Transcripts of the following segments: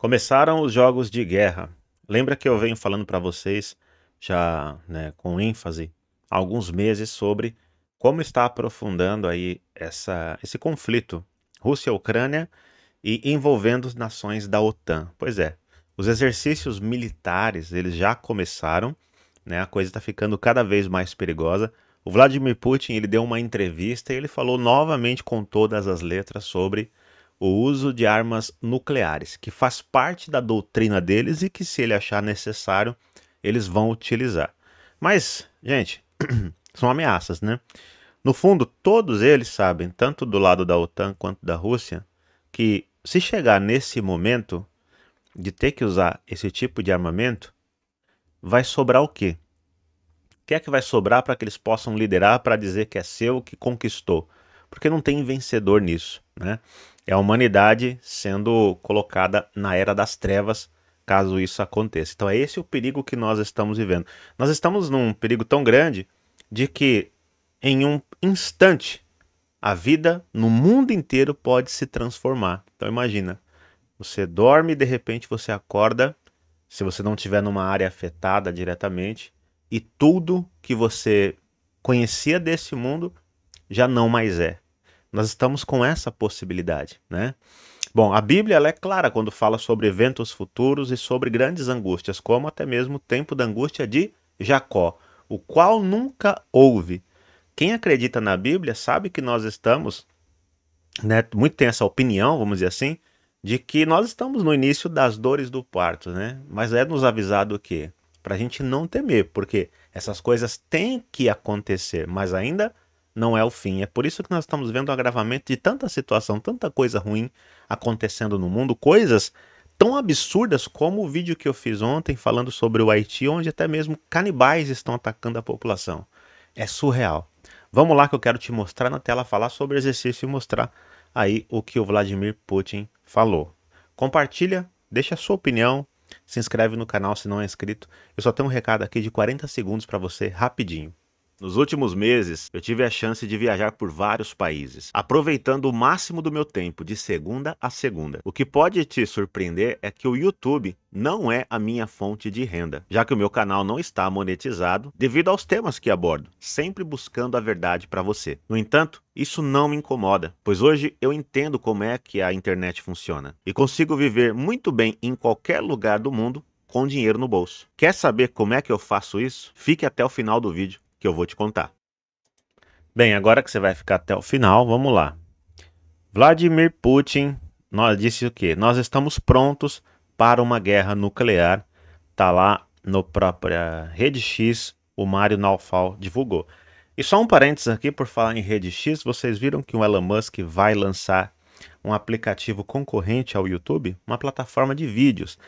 Começaram os jogos de guerra. Lembra que eu venho falando para vocês, já né, com ênfase, há alguns meses sobre como está aprofundando aí essa, esse conflito Rússia-Ucrânia e envolvendo as nações da OTAN. Pois é, os exercícios militares eles já começaram, né, a coisa está ficando cada vez mais perigosa. O Vladimir Putin ele deu uma entrevista e ele falou novamente com todas as letras sobre o uso de armas nucleares, que faz parte da doutrina deles e que, se ele achar necessário, eles vão utilizar. Mas, gente, são ameaças, né? No fundo, todos eles sabem, tanto do lado da OTAN quanto da Rússia, que se chegar nesse momento de ter que usar esse tipo de armamento, vai sobrar o quê? O que é que vai sobrar para que eles possam liderar para dizer que é seu, que conquistou? porque não tem vencedor nisso, né? É a humanidade sendo colocada na era das trevas, caso isso aconteça. Então é esse o perigo que nós estamos vivendo. Nós estamos num perigo tão grande de que em um instante a vida no mundo inteiro pode se transformar. Então imagina, você dorme e de repente você acorda, se você não estiver numa área afetada diretamente, e tudo que você conhecia desse mundo já não mais é. Nós estamos com essa possibilidade, né? Bom, a Bíblia ela é clara quando fala sobre eventos futuros e sobre grandes angústias, como até mesmo o tempo da angústia de Jacó, o qual nunca houve. Quem acredita na Bíblia sabe que nós estamos, né, muito tem essa opinião, vamos dizer assim, de que nós estamos no início das dores do parto, né? Mas é nos avisado que para a gente não temer, porque essas coisas têm que acontecer, mas ainda não é o fim. É por isso que nós estamos vendo o agravamento de tanta situação, tanta coisa ruim acontecendo no mundo, coisas tão absurdas como o vídeo que eu fiz ontem falando sobre o Haiti, onde até mesmo canibais estão atacando a população. É surreal. Vamos lá que eu quero te mostrar na tela, falar sobre o exercício e mostrar aí o que o Vladimir Putin falou. Compartilha, deixa a sua opinião, se inscreve no canal se não é inscrito. Eu só tenho um recado aqui de 40 segundos para você, rapidinho. Nos últimos meses, eu tive a chance de viajar por vários países, aproveitando o máximo do meu tempo de segunda a segunda. O que pode te surpreender é que o YouTube não é a minha fonte de renda, já que o meu canal não está monetizado devido aos temas que abordo, sempre buscando a verdade para você. No entanto, isso não me incomoda, pois hoje eu entendo como é que a internet funciona e consigo viver muito bem em qualquer lugar do mundo com dinheiro no bolso. Quer saber como é que eu faço isso? Fique até o final do vídeo que eu vou te contar. Bem, agora que você vai ficar até o final, vamos lá. Vladimir Putin nós disse o quê? Nós estamos prontos para uma guerra nuclear. Tá lá no própria Rede X, o Mário Naufal divulgou. E só um parênteses aqui por falar em Rede X, vocês viram que o Elon Musk vai lançar um aplicativo concorrente ao YouTube, uma plataforma de vídeos.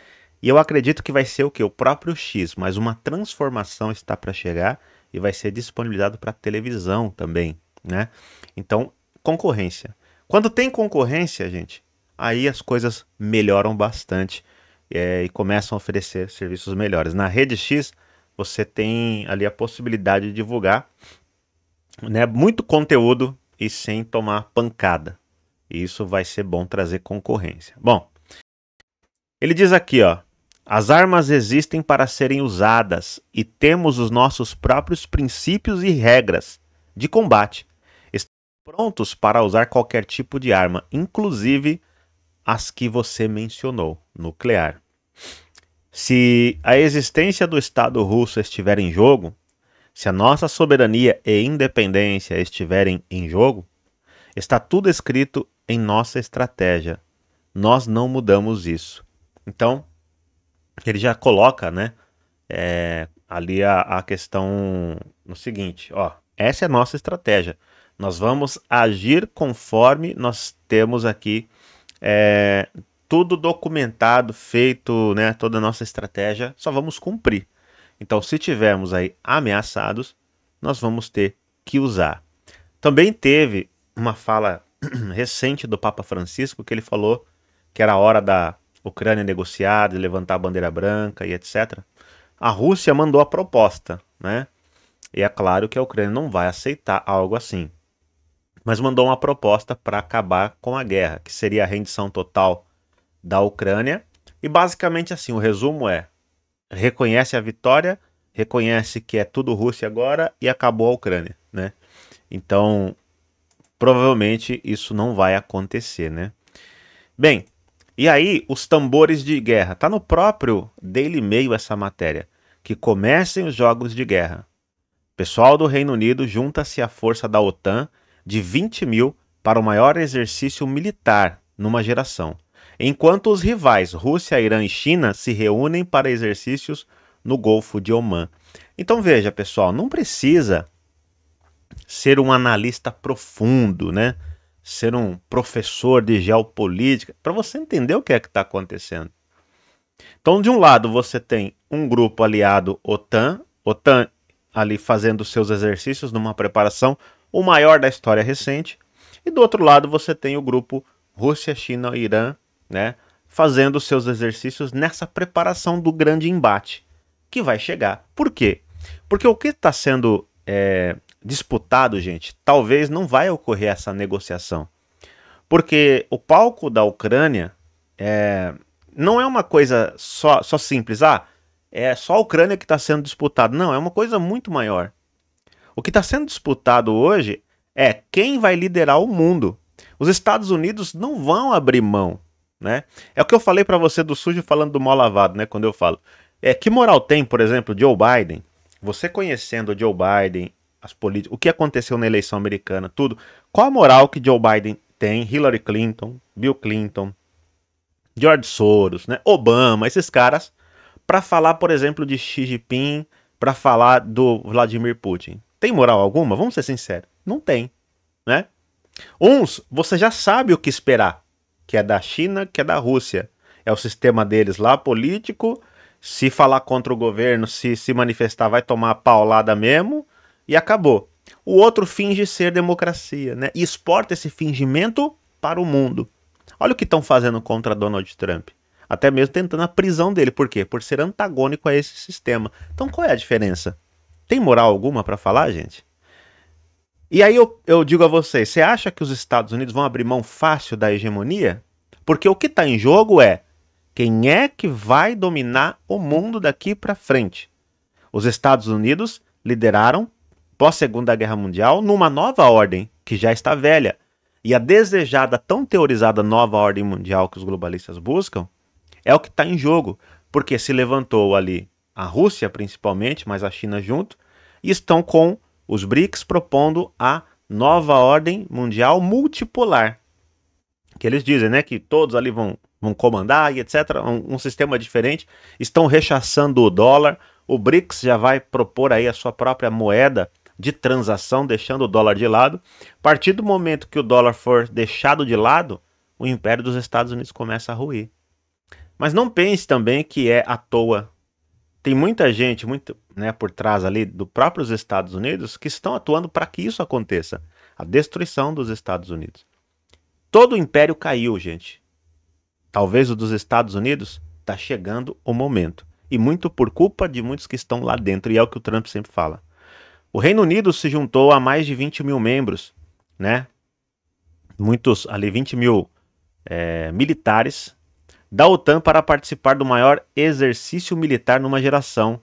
E eu acredito que vai ser o que? O próprio X, mas uma transformação está para chegar e vai ser disponibilizado para televisão também, né? Então, concorrência. Quando tem concorrência, gente, aí as coisas melhoram bastante é, e começam a oferecer serviços melhores. Na rede X, você tem ali a possibilidade de divulgar né, muito conteúdo e sem tomar pancada. E isso vai ser bom trazer concorrência. Bom, ele diz aqui, ó, as armas existem para serem usadas e temos os nossos próprios princípios e regras de combate. Estamos prontos para usar qualquer tipo de arma, inclusive as que você mencionou, nuclear. Se a existência do Estado russo estiver em jogo, se a nossa soberania e independência estiverem em jogo, está tudo escrito em nossa estratégia. Nós não mudamos isso. Então, ele já coloca, né, é, ali a, a questão no seguinte, ó, essa é a nossa estratégia. Nós vamos agir conforme nós temos aqui é, tudo documentado, feito, né, toda a nossa estratégia, só vamos cumprir. Então, se tivermos aí ameaçados, nós vamos ter que usar. Também teve uma fala recente do Papa Francisco que ele falou que era hora da Ucrânia negociada, levantar a bandeira branca e etc. A Rússia mandou a proposta, né? E é claro que a Ucrânia não vai aceitar algo assim. Mas mandou uma proposta para acabar com a guerra, que seria a rendição total da Ucrânia. E basicamente assim, o resumo é: reconhece a vitória, reconhece que é tudo Rússia agora e acabou a Ucrânia, né? Então, provavelmente isso não vai acontecer, né? Bem, e aí, os tambores de guerra. Tá no próprio Daily Mail essa matéria. Que comecem os jogos de guerra. Pessoal do Reino Unido junta-se à força da OTAN de 20 mil para o maior exercício militar numa geração. Enquanto os rivais Rússia, Irã e China se reúnem para exercícios no Golfo de Omã. Então veja, pessoal, não precisa ser um analista profundo, né? ser um professor de geopolítica, para você entender o que é que está acontecendo. Então, de um lado, você tem um grupo aliado OTAN, OTAN ali fazendo seus exercícios numa preparação, o maior da história recente, e do outro lado, você tem o grupo Rússia, China e Irã, né, fazendo seus exercícios nessa preparação do grande embate que vai chegar. Por quê? Porque o que está sendo é, disputado, gente, talvez não vai ocorrer essa negociação. Porque o palco da Ucrânia é, não é uma coisa só, só simples. Ah, é só a Ucrânia que está sendo disputado. Não, é uma coisa muito maior. O que está sendo disputado hoje é quem vai liderar o mundo. Os Estados Unidos não vão abrir mão, né? É o que eu falei para você do sujo falando do mal lavado, né? Quando eu falo, é que moral tem, por exemplo, Joe Biden? Você conhecendo o Joe Biden as políticas, o que aconteceu na eleição americana, tudo. Qual a moral que Joe Biden tem, Hillary Clinton, Bill Clinton, George Soros, né, Obama, esses caras, para falar, por exemplo, de Xi Jinping, para falar do Vladimir Putin? Tem moral alguma? Vamos ser sinceros, não tem, né? Uns, você já sabe o que esperar, que é da China, que é da Rússia. É o sistema deles lá político. Se falar contra o governo, se se manifestar, vai tomar paulada mesmo e acabou. O outro finge ser democracia, né? E exporta esse fingimento para o mundo. Olha o que estão fazendo contra Donald Trump. Até mesmo tentando a prisão dele. Por quê? Por ser antagônico a esse sistema. Então qual é a diferença? Tem moral alguma para falar, gente? E aí eu, eu digo a vocês: você acha que os Estados Unidos vão abrir mão fácil da hegemonia? Porque o que está em jogo é quem é que vai dominar o mundo daqui para frente. Os Estados Unidos lideraram pós-Segunda Guerra Mundial numa nova ordem que já está velha. E a desejada, tão teorizada nova ordem mundial que os globalistas buscam é o que está em jogo, porque se levantou ali a Rússia principalmente, mas a China junto, e estão com os BRICS propondo a nova ordem mundial multipolar. Que eles dizem, né, que todos ali vão, vão comandar e etc, um, um sistema diferente, estão rechaçando o dólar. O BRICS já vai propor aí a sua própria moeda de transação, deixando o dólar de lado. A partir do momento que o dólar for deixado de lado, o império dos Estados Unidos começa a ruir. Mas não pense também que é à toa. Tem muita gente muito, né, por trás ali do próprios Estados Unidos que estão atuando para que isso aconteça a destruição dos Estados Unidos. Todo o império caiu, gente. Talvez o dos Estados Unidos está chegando o momento. E muito por culpa de muitos que estão lá dentro. E é o que o Trump sempre fala. O Reino Unido se juntou a mais de 20 mil membros, né? Muitos ali, 20 mil é, militares da OTAN para participar do maior exercício militar numa geração.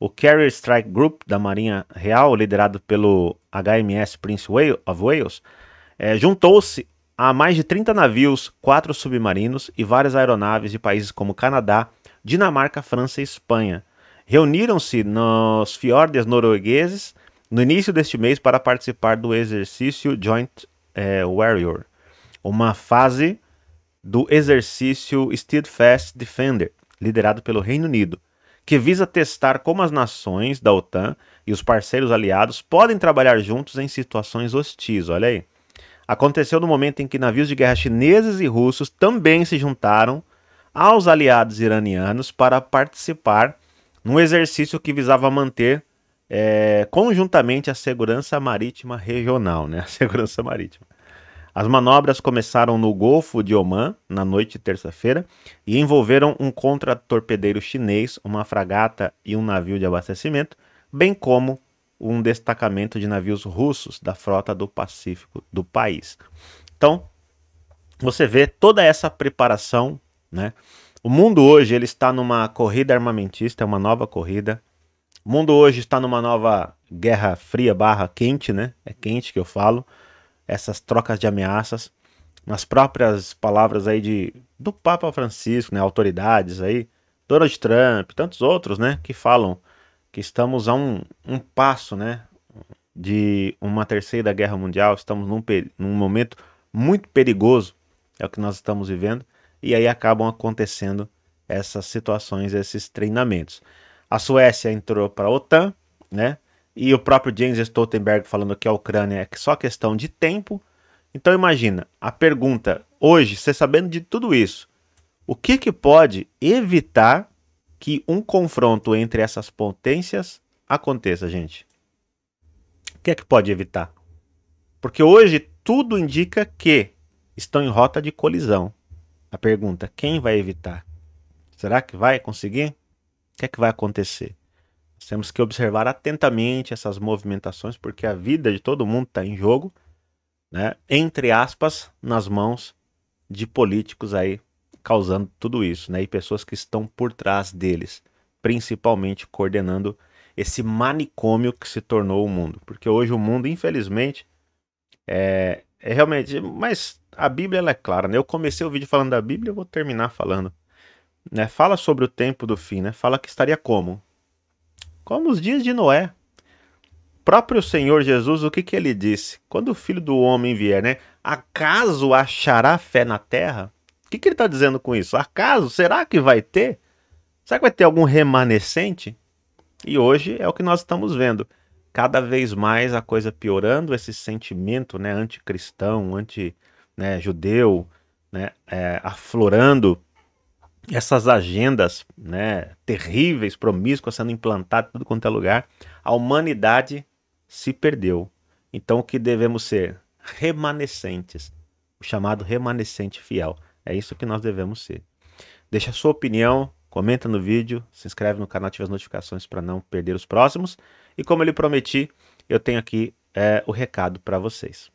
O Carrier Strike Group da Marinha Real, liderado pelo HMS Prince of Wales, é, juntou-se a mais de 30 navios, quatro submarinos e várias aeronaves de países como Canadá, Dinamarca, França e Espanha reuniram-se nos fiordes noruegueses no início deste mês para participar do exercício Joint eh, Warrior, uma fase do exercício Steadfast Defender, liderado pelo Reino Unido, que visa testar como as nações da OTAN e os parceiros aliados podem trabalhar juntos em situações hostis. Olha aí. Aconteceu no momento em que navios de guerra chineses e russos também se juntaram aos aliados iranianos para participar num exercício que visava manter é, conjuntamente a segurança marítima regional, né? A segurança marítima. As manobras começaram no Golfo de Oman na noite de terça-feira e envolveram um contratorpedeiro chinês, uma fragata e um navio de abastecimento, bem como um destacamento de navios russos da frota do Pacífico do país. Então, você vê toda essa preparação, né? O mundo hoje ele está numa corrida armamentista, é uma nova corrida. O mundo hoje está numa nova guerra fria barra quente, né? É quente que eu falo. Essas trocas de ameaças, nas próprias palavras aí de do Papa Francisco, né? Autoridades aí, Donald Trump, tantos outros, né? Que falam que estamos a um, um passo, né? De uma terceira guerra mundial, estamos num, num momento muito perigoso, é o que nós estamos vivendo e aí acabam acontecendo essas situações, esses treinamentos. A Suécia entrou para a OTAN, né? E o próprio James Stoltenberg falando que a Ucrânia é só questão de tempo. Então imagina, a pergunta hoje, você sabendo de tudo isso, o que, que pode evitar que um confronto entre essas potências aconteça, gente? O que é que pode evitar? Porque hoje tudo indica que estão em rota de colisão. A pergunta: quem vai evitar? Será que vai conseguir? O que é que vai acontecer? Nós temos que observar atentamente essas movimentações, porque a vida de todo mundo está em jogo, né? entre aspas, nas mãos de políticos aí causando tudo isso, né? E pessoas que estão por trás deles, principalmente coordenando esse manicômio que se tornou o mundo. Porque hoje o mundo, infelizmente, é, é realmente, mas a Bíblia ela é clara, né? Eu comecei o vídeo falando da Bíblia, eu vou terminar falando. Né? Fala sobre o tempo do fim, né? Fala que estaria como? Como os dias de Noé. O próprio Senhor Jesus, o que, que ele disse? Quando o filho do homem vier, né? Acaso achará fé na terra? O que, que ele está dizendo com isso? Acaso? Será que vai ter? Será que vai ter algum remanescente? E hoje é o que nós estamos vendo cada vez mais a coisa piorando, esse sentimento né, anticristão, anti-judeu, né, né, é, aflorando, essas agendas né, terríveis, promíscuas, sendo implantadas em tudo quanto é lugar, a humanidade se perdeu. Então o que devemos ser? Remanescentes, o chamado remanescente fiel. É isso que nós devemos ser. Deixa a sua opinião, comenta no vídeo, se inscreve no canal, ativa as notificações para não perder os próximos. E como ele prometi, eu tenho aqui é, o recado para vocês.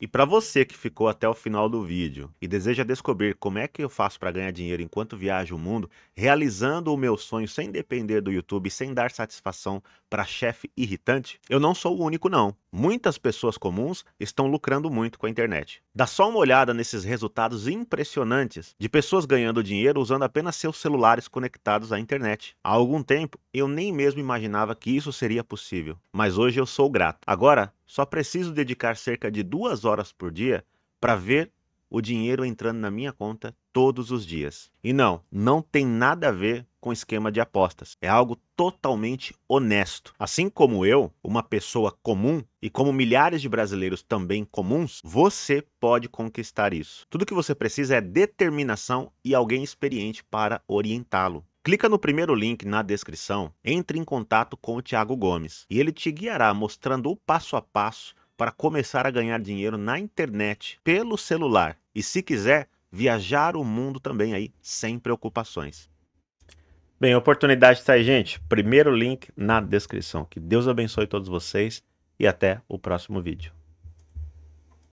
E para você que ficou até o final do vídeo e deseja descobrir como é que eu faço para ganhar dinheiro enquanto viajo o mundo, realizando o meu sonho sem depender do YouTube, sem dar satisfação para chefe irritante, eu não sou o único não. Muitas pessoas comuns estão lucrando muito com a internet. Dá só uma olhada nesses resultados impressionantes de pessoas ganhando dinheiro usando apenas seus celulares conectados à internet. Há algum tempo, eu nem mesmo imaginava que isso seria possível, mas hoje eu sou grato. Agora, só preciso dedicar cerca de duas horas por dia para ver o dinheiro entrando na minha conta todos os dias. E não, não tem nada a ver com esquema de apostas. É algo totalmente honesto. Assim como eu, uma pessoa comum, e como milhares de brasileiros também comuns, você pode conquistar isso. Tudo que você precisa é determinação e alguém experiente para orientá-lo. Clica no primeiro link na descrição, entre em contato com o Thiago Gomes e ele te guiará mostrando o passo a passo para começar a ganhar dinheiro na internet pelo celular. E se quiser, viajar o mundo também aí sem preocupações. Bem, a oportunidade está aí, gente. Primeiro link na descrição. Que Deus abençoe todos vocês e até o próximo vídeo.